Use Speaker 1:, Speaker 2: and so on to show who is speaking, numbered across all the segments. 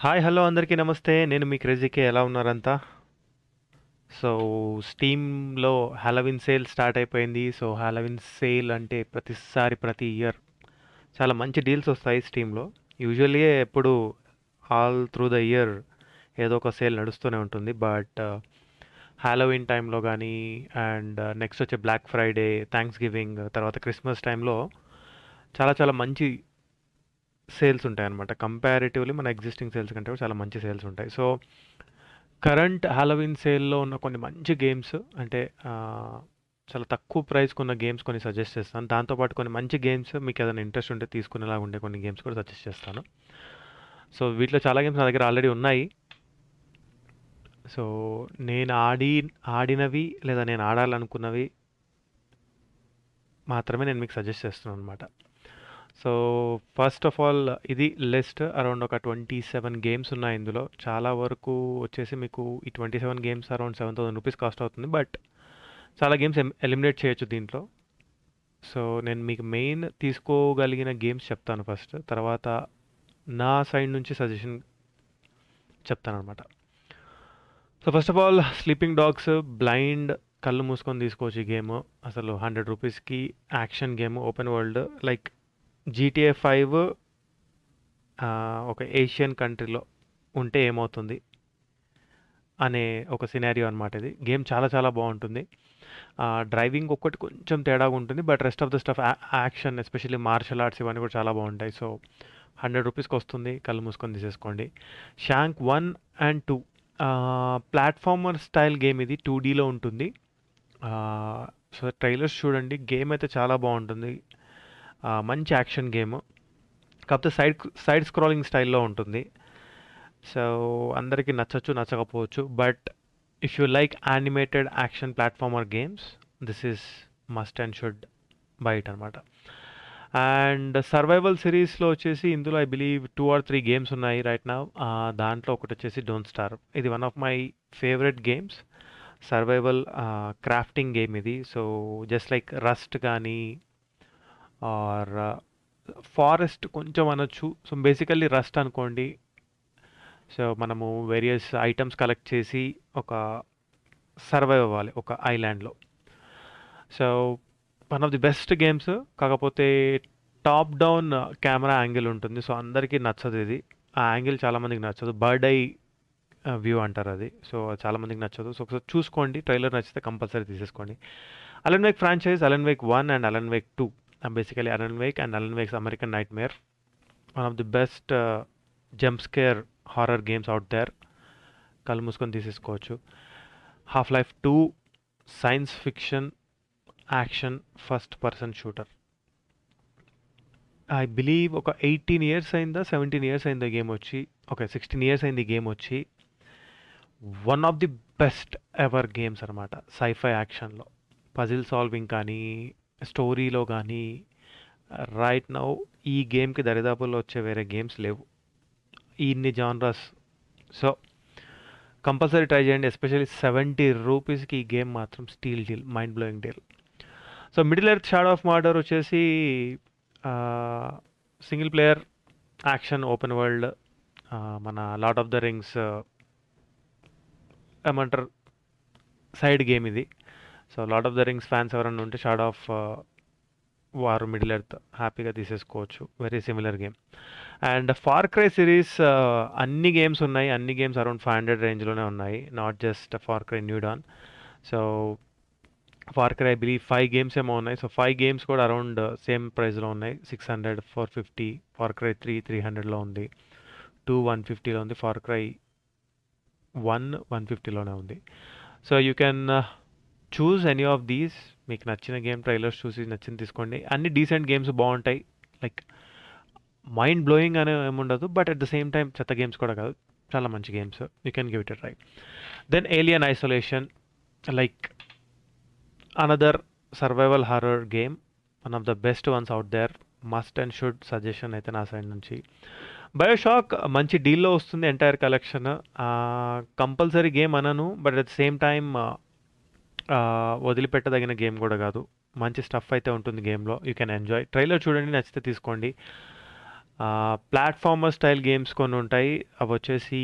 Speaker 1: Hi hello అందరికీ నమస్తే నేను మీ క్రేజీకే ఎలా ఉన్నారంతా సో స్టీమ్లో హ్యాలవిన్ సేల్ స్టార్ట్ అయిపోయింది సో హ్యాలవిన్ సేల్ అంటే ప్రతిసారి ప్రతి ఇయర్ చాలా మంచి డీల్స్ వస్తాయి స్టీమ్లో యూజువల్లీ ఎప్పుడు ఆల్ త్రూ ద ఇయర్ ఏదో ఒక సేల్ నడుస్తూనే ఉంటుంది బట్ హ్యాలోవిన్ టైంలో కానీ అండ్ నెక్స్ట్ వచ్చే బ్లాక్ ఫ్రైడే థ్యాంక్స్ గివింగ్ తర్వాత క్రిస్మస్ టైంలో చాలా చాలా మంచి సేల్స్ ఉంటాయి అనమాట కంపారిటివ్లీ మన ఎగ్జిస్టింగ్ సేల్స్ కంటే చాలా మంచి సేల్స్ ఉంటాయి సో కరెంట్ హాలోవిన్ సేల్లో ఉన్న కొన్ని మంచి గేమ్స్ అంటే చాలా తక్కువ ప్రైస్ కొన్న గేమ్స్ కొన్ని సజెస్ట్ చేస్తాను దాంతోపాటు కొన్ని మంచి గేమ్స్ మీకు ఏదైనా ఇంట్రెస్ట్ ఉంటే తీసుకునేలా ఉండే కొన్ని గేమ్స్ కూడా సజెస్ట్ చేస్తాను సో వీటిలో చాలా గేమ్స్ నా దగ్గర ఆల్రెడీ ఉన్నాయి సో నేను ఆడి ఆడినవి లేదా నేను ఆడాలనుకున్నవి మాత్రమే నేను మీకు సజెస్ట్ చేస్తున్నాను అనమాట సో ఫస్ట్ ఆఫ్ ఆల్ ఇది లిస్ట్ అరౌండ్ ఒక ట్వంటీ సెవెన్ గేమ్స్ ఉన్నాయి ఇందులో చాలా వరకు వచ్చేసి మీకు ఈ twenty seven games around seven thousand rupees cost అవుతుంది బట్ చాలా గేమ్స్ ఎలిమినేట్ చేయొచ్చు దీంట్లో సో నేను మీకు మెయిన్ తీసుకోగలిగిన గేమ్స్ చెప్తాను ఫస్ట్ తర్వాత నా సైడ్ నుంచి సజెషన్ చెప్తాను అనమాట so first of all sleeping dogs blind కళ్ళు మూసుకొని తీసుకోవచ్చు ఈ గేమ్ అసలు హండ్రెడ్ రూపీస్కి action game open world like GTA five ఒక ఏషియన్ కంట్రీలో ఉంటే ఏమవుతుంది అనే ఒక సినారియో అనమాట ఇది గేమ్ చాలా చాలా బాగుంటుంది డ్రైవింగ్ ఒక్కటి కొంచెం తేడాగా ఉంటుంది but rest of the stuff action especially martial arts ఇవన్నీ కూడా చాలా బాగుంటాయి సో హండ్రెడ్ రూపీస్కి వస్తుంది కళ్ళు మూసుకొని తీసేసుకోండి Shank one and two platformer style game ఇది టూ డీలో ఉంటుంది సో ట్రైలర్స్ చూడండి గేమ్ అయితే చాలా బాగుంటుంది మంచి యాక్షన్ గేమ్ కాకపోతే సైడ్ సైడ్ స్క్రాలింగ్ స్టైల్లో ఉంటుంది సో అందరికీ నచ్చచ్చు నచ్చకపోవచ్చు but if you like animated action platformer games this is must and should buy it అనమాట అండ్ సర్వైవల్ సిరీస్లో వచ్చేసి ఇందులో I believe two or three games ఉన్నాయి రైట్ నా దాంట్లో ఒకటి వచ్చేసి డోంట్ స్టార్ ఇది one of my favourite games survival crafting game ఇది సో జస్ట్ లైక్ రస్ట్ కానీ ఆర్ ఫారెస్ట్ కొంచెం అనొచ్చు సో బేసికల్లీ రస్ట్ అనుకోండి సో మనము వేరియస్ ఐటమ్స్ కలెక్ట్ చేసి ఒక సర్వైవ్ అవ్వాలి ఒక ఐలాండ్లో so one of the best games కాకపోతే టాప్ డౌన్ కెమెరా యాంగిల్ ఉంటుంది సో అందరికీ నచ్చదు ఇది ఆ యాంగిల్ చాలామందికి నచ్చదు బర్డ్ ఐ వ్యూ అంటారు అది సో చాలామందికి నచ్చదు సో ఒకసారి చూసుకోండి ట్రైలర్ నచ్చితే కంపల్సరీ తీసేసుకోండి Alan Wake franchise Alan Wake one and Alan Wake two I'm basically Alan Wake and Alan Wake's American Nightmare, one of the best uh, jump scare horror games out కళ్ళు మూసుకొని తీసేసుకోవచ్చు half life two science fiction action first person shooter I believe ఒక eighteen years అయిందా seventeen years అయిందా game వచ్చి okay sixteen years అయింది game వచ్చి one of the best ever games అనమాట సైఫై యాక్షన్లో పజిల్ సాల్వింగ్ కానీ స్టోరీలో కానీ రైట్ నౌ ఈ గేమ్కి దరిదాపుల్లో వచ్చే వేరే గేమ్స్ లేవు ఇన్ని జాన్రాస్ సో కంపల్సరీ ట్రై చేయండి ఎస్పెషల్లీ సెవెంటీ రూపీస్కి ఈ గేమ్ మాత్రం steal deal mind blowing deal so middle earth shadow of Mordor వచ్చేసి single player action open world మన లాట్ ఆఫ్ ద రింగ్స్ ఏమంటారు సైడ్ గేమ్ ఇది so lord of the rings fans ఎవరైనా ఉంటే short of uh, వారు middle earth హ్యాపీగా తీసేసుకోవచ్చు very similar game and Far Cry series అన్ని గేమ్స్ ఉన్నాయి అన్ని గేమ్స్ అరౌండ్ ఫైవ్ హండ్రెడ్ రేంజ్లోనే ఉన్నాయి not just Far Cry new dawn so Far Cry believe five games ఏమో ఉన్నాయి సో ఫైవ్ గేమ్స్ కూడా అరౌండ్ సేమ్ ప్రైస్లో ఉన్నాయి six hundred four fifty Far Cry three three హండ్రెడ్లో ఉంది టూ వన్ ఫిఫ్టీలో ఉంది ఫార్ క్రై వన్ వన్ ఫిఫ్టీలోనే ఉంది so you can choose any of these మీకు నచ్చిన గేమ్ ట్రైలర్స్ చూసి నచ్చింది తీసుకోండి అన్ని డీసెంట్ గేమ్స్ బాగుంటాయి లైక్ మైండ్ బ్లోయింగ్ అనే ఏముండదు but at the same time చెత్త గేమ్స్ కూడా కాదు చాలా మంచి games you can give it try then Alien Isolation like another survival horror game one of the best ones out there must and should suggestion అయితే నా side నుంచి BioShock మంచి డీల్లో వస్తుంది ఎంటైర్ కలెక్షన్ కంపల్సరీ గేమ్ అనను but at the same time వదిలిపెట్టదగిన game కూడా కాదు మంచి స్టఫ్ అయితే ఉంటుంది గేమ్లో యూ కెన్ ఎంజాయ్ ట్రైలర్ చూడండి నచ్చితే తీసుకోండి ప్లాట్ఫార్మర్ స్టైల్ గేమ్స్ కొన్ని ఉంటాయి అవి వచ్చేసి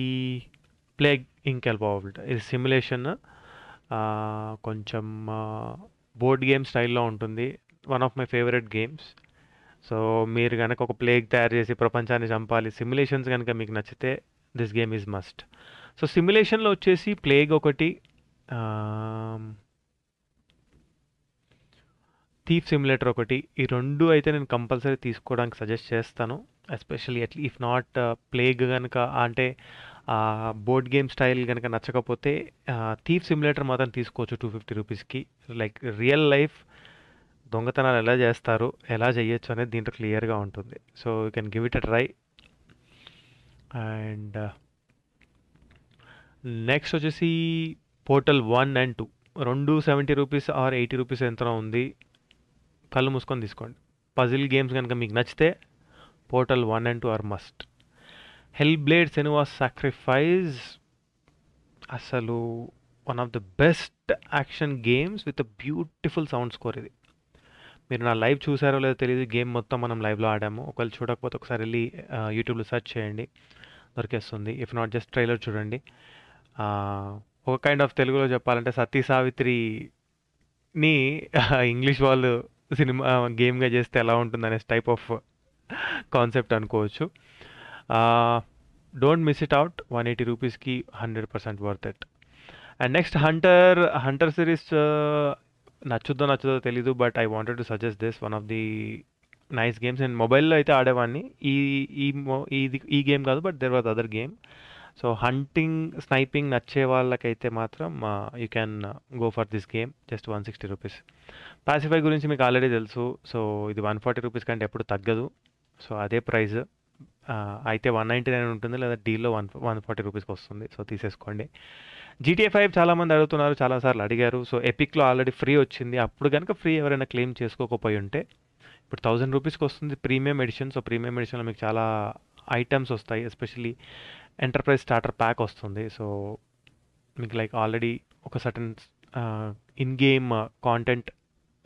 Speaker 1: ప్లే ఇంకెల్ బాబుల్ట్ ఇది సిమ్యులేషన్ కొంచెం బోర్డ్ గేమ్ స్టైల్లో ఉంటుంది one of my favourite games so మీరు కనుక ఒక ప్లేగ్ తయారు చేసి ప్రపంచాన్ని చంపాలి సిమ్యులేషన్స్ కనుక మీకు నచ్చితే this game is must so సిమ్యులేషన్లో వచ్చేసి ప్లేగ్ ఒకటి థీఫ్ సిమ్యులేటర్ ఒకటి ఈ రెండు అయితే నేను కంపల్సరీ తీసుకోవడానికి సజెస్ట్ చేస్తాను especially at least if not Plague కనుక అంటే బోర్డ్ గేమ్ స్టైల్ కనుక నచ్చకపోతే థీఫ్ సిమ్యులేటర్ మాత్రం తీసుకోవచ్చు టూ ఫిఫ్టీ రూపీస్కి లైక్ రియల్ లైఫ్ దొంగతనాలు ఎలా చేస్తారు ఎలా చేయొచ్చు అనేది దీంట్లో క్లియర్గా ఉంటుంది so you can give it a try and next వచ్చేసి పోర్టల్ వన్ అండ్ టూ రెండు seventy rupees or eighty rupees ఎంత ఉంది కళ్ళు మూసుకొని తీసుకోండి పజిల్ గేమ్స్ కనుక మీకు నచ్చితే Portal one and two or must hellblade Senua sacrifice అసలు one of the best action games with a beautiful sound score ఇది మీరు నా లైవ్ చూసారో లేదో తెలియదు గేమ్ మొత్తం మనం లైవ్లో ఆడాము ఒకవేళ చూడకపోతే ఒకసారి వెళ్ళి యూట్యూబ్లో సెర్చ్ చేయండి దొరికేస్తుంది ఇఫ్ నాట్ జస్ట్ ట్రైలర్ చూడండి ఒక కైండ్ ఆఫ్ తెలుగులో చెప్పాలంటే సతీ సావిత్రిని ఇంగ్లీష్ వాళ్ళు సినిమా గేమ్గా చేస్తే ఎలా ఉంటుంది అనే టైప్ ఆఫ్ కాన్సెప్ట్ అనుకోవచ్చు don't miss it out one eighty రూపీస్కి hundred percent worth it and next hunter hunter series నచ్చుద్దో నచ్చుదో తెలీదు but I wanted to suggest this one of the nice games and మొబైల్లో అయితే ఆడేవాడిని ఈ ఈ ఈ గేమ్ కాదు but there was other game so hunting sniping నచ్చే వాళ్ళకైతే మాత్రం you can go for this game just one sixty rupees Pacify గురించి మీకు ఆల్రెడీ తెలుసు సో ఇది వన్ ఫార్టీ రూపీస్ కంటే ఎప్పుడు తగ్గదు సో అదే ప్రైస్ అయితే వన్ నైంటీ నైన్ ఉంటుంది లేదా డీల్లో వన్ వన్ ఫార్టీ రూపీస్కి వస్తుంది సో తీసేసుకోండి జీటీఏ ఫైవ్ చాలామంది అడుగుతున్నారు చాలాసార్లు అడిగారు సో ఎపిక్లో ఆల్రెడీ ఫ్రీ వచ్చింది అప్పుడు కనుక ఫ్రీ ఎవరైనా క్లెయిమ్ చేసుకోకపోయి ఉంటే ఇప్పుడు థౌజండ్ రూపీస్కి వస్తుంది ప్రీమియం ఎడిషన్ సో ప్రీమియం ఎడిషన్లో మీకు చాలా ఐటమ్స్ వస్తాయి ఎస్పెషలీ ఎంటర్ప్రైజ్ స్టార్టర్ ప్యాక్ వస్తుంది సో మీకు లైక్ ఆల్రెడీ ఒక సటన్ ఇన్ గేమ్ కాంటెంట్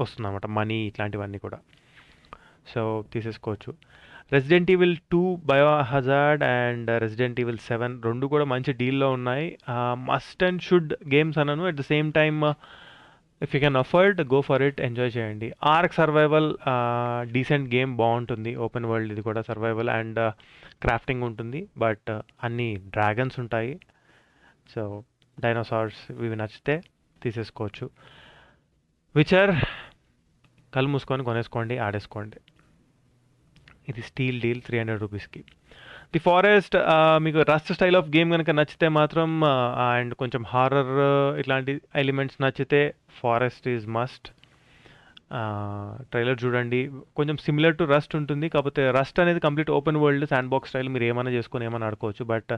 Speaker 1: వస్తుంది అనమాట మనీ ఇట్లాంటివన్నీ కూడా సో తీసేసుకోవచ్చు Resident Evil two biohazard and Resident Evil seven రెండు కూడా మంచి డీల్లో ఉన్నాయి మస్ట్ అండ్ షుడ్ గేమ్స్ అన్నాను at the same time if you can afford go for it enjoy చేయండి ఆర్క్ సర్వైవల్ డీసెంట్ గేమ్ బాగుంటుంది ఓపెన్ వరల్డ్ ఇది కూడా సర్వైవల్ అండ్ క్రాఫ్టింగ్ ఉంటుంది బట్ uh, అన్ని డ్రాగన్స్ ఉంటాయి సో డైనోసార్స్ ఇవి నచ్చితే తీసేసుకోవచ్చు విచర్ కళ్ళు మూసుకొని కొనేసుకోండి ఆడేసుకోండి ఇది స్టీల్ డీల్ త్రీ హండ్రెడ్ రూపీస్కి ది ఫారెస్ట్ uh, మీకు రస్ట్ స్టైల్ ఆఫ్ గేమ్ కనుక నచ్చితే మాత్రం అండ్ uh, కొంచెం హారర్ uh, ఇట్లాంటి ఎలిమెంట్స్ నచ్చితే ఫారెస్ట్ ఈజ్ మస్ట్ ట్రైలర్ చూడండి కొంచెం సిమిలర్ టు రస్ట్ ఉంటుంది కాకపోతే రస్ట్ అనేది complete open world sandbox style మీరు ఏమైనా చేసుకొని ఏమైనా ఆడుకోవచ్చు బట్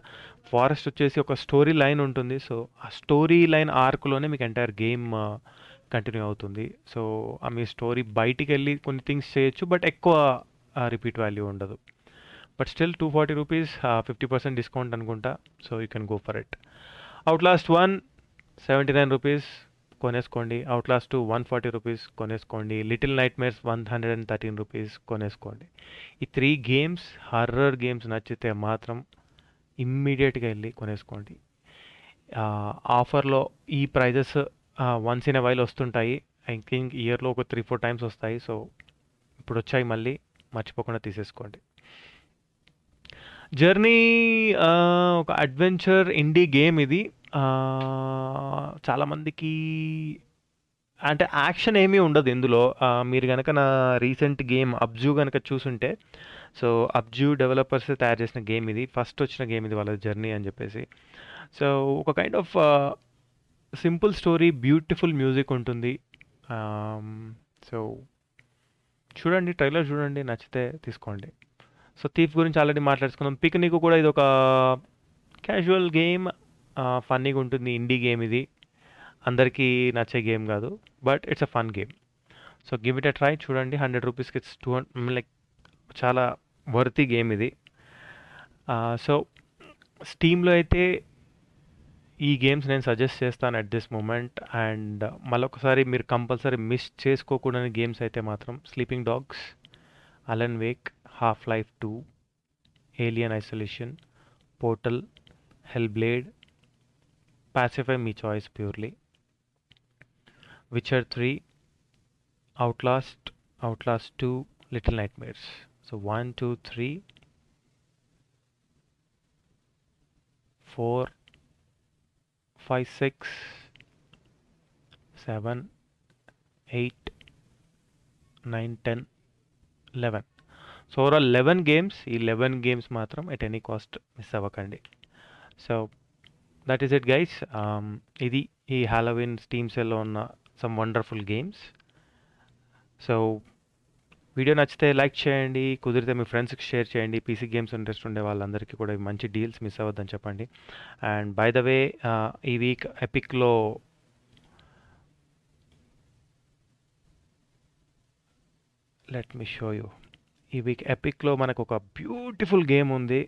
Speaker 1: ఫారెస్ట్ వచ్చేసి ఒక స్టోరీ లైన్ ఉంటుంది సో ఆ స్టోరీ లైన్ ఆర్క్లోనే మీకు ఎంటైర్ గేమ్ కంటిన్యూ అవుతుంది సో ఆ మీ స్టోరీ బయటికి వెళ్ళి కొన్ని థింగ్స్ చేయొచ్చు బట్ ఎక్కువ రిపీట్ వాల్యూ ఉండదు but still two forty rupees fifty percent discount అనుకుంటా so you can go for it Outlast one seventy nine rupees కొనేసుకోండి Outlast two one forty rupees కొనేసుకోండి little nightmares one hundred and thirteen rupees కొనేసుకోండి ఈ three games horror games నచ్చితే మాత్రం ఇమ్మీడియట్గా వెళ్ళి కొనేసుకోండి ఆఫర్లో ఈ prices once in a while while వస్తుంటాయి ఐ థింక్ ఇయర్లో ఒక త్రీ ఫోర్ టైమ్స్ వస్తాయి సో ఇప్పుడు వచ్చాయి మళ్ళీ మర్చిపోకుండా తీసేసుకోండి జర్నీ ఒక అడ్వెంచర్ ఇండీ గేమ్ ఇది చాలామందికి అంటే యాక్షన్ ఏమీ ఉండదు ఇందులో మీరు కనుక నా రీసెంట్ గేమ్ అబ్జూ కనుక చూసుంటే సో అబ్జూ డెవలపర్స్ తయారు చేసిన గేమ్ ఇది ఫస్ట్ వచ్చిన గేమ్ ఇది వాళ్ళ జర్నీ అని చెప్పేసి సో ఒక kind of simple story beautiful music ఉంటుంది సో చూడండి ట్రైలర్ చూడండి నచ్చితే తీసుకోండి సో థీఫ్ గురించి ఆల్రెడీ మాట్లాడుకున్నాం పిక్నిక్ కూడా ఇది ఒక క్యాజువల్ గేమ్ ఫన్నీగా ఉంటుంది ఇండీ గేమ్ ఇది అందరికీ నచ్చే గేమ్ కాదు but it's a fun game so give it a try చూడండి హండ్రెడ్ రూపీస్కి ఇట్స్ టూ లైక్ చాలా వర్తి గేమ్ ఇది సో స్టీమ్లో అయితే ఈ గేమ్స్ నేను సజెస్ట్ చేస్తాను అట్ దిస్ మూమెంట్ అండ్ మళ్ళొకసారి మీరు కంపల్సరీ మిస్ చేసుకోకూడని గేమ్స్ అయితే మాత్రం Sleeping Dogs Alan Wake Half-Life 2, Alien Isolation, Portal, Hellblade, Pacify Me Choice purely, Witcher 3, Outlast, Outlast 2, Little Nightmares. So 1, 2, 3, 4, 5, 6, 7, 8, 9, 10, 11. So overall eleven games ఈ eleven games మాత్రం at any cost miss అవ్వకండి so that is it guys ఇది ఈ Halloween Steam సెల్లో ఉన్న some wonderful games so video నచ్చితే like చేయండి కుదిరితే మీ ఫ్రెండ్స్కి షేర్ చేయండి పీసీ గేమ్స్ ఇంట్రెస్ట్ ఉండే వాళ్ళందరికీ కూడా మంచి డీల్స్ మిస్ అవ్వద్దని చెప్పండి అండ్ బై ద వే ఈ వీక్ ఎపిక్లో లెట్ మీ షో యూ ఈ వీక్ ఎపిక్లో మనకు ఒక బ్యూటిఫుల్ గేమ్ ఉంది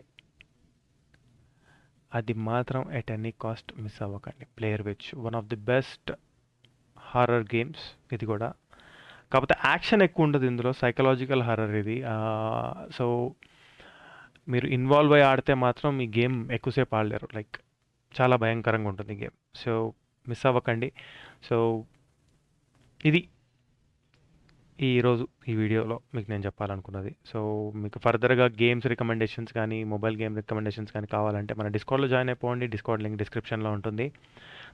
Speaker 1: అది మాత్రం ఎట్ ఎనీ కాస్ట్ మిస్ అవ్వకండి player which one of the best horror games ఇది కూడా కాకపోతే యాక్షన్ ఎక్కువ ఉండదు ఇందులో సైకలాజికల్ హారర్ ఇది సో మీరు ఇన్వాల్వ్ అయ్యి ఆడితే మాత్రం ఈ గేమ్ ఎక్కువసేపు ఆడలేరు లైక్ చాలా భయంకరంగా ఉంటుంది గేమ్ సో మిస్ అవ్వకండి సో ఇది ఈరోజు ఈ వీడియోలో మీకు నేను చెప్పాలనుకున్నది సో మీకు ఫర్దర్గా గేమ్స్ రికమెండేషన్స్ కానీ మొబైల్ గేమ్ రికమెండేషన్స్ కానీ కావాలంటే మన డిస్కౌంట్లో జాయిన్ అయిపోండి డిస్కౌంట్ లింక్ డిస్క్రిప్షన్లో ఉంటుంది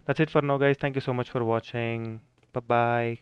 Speaker 1: that's it for now guys thank you so much for watching bye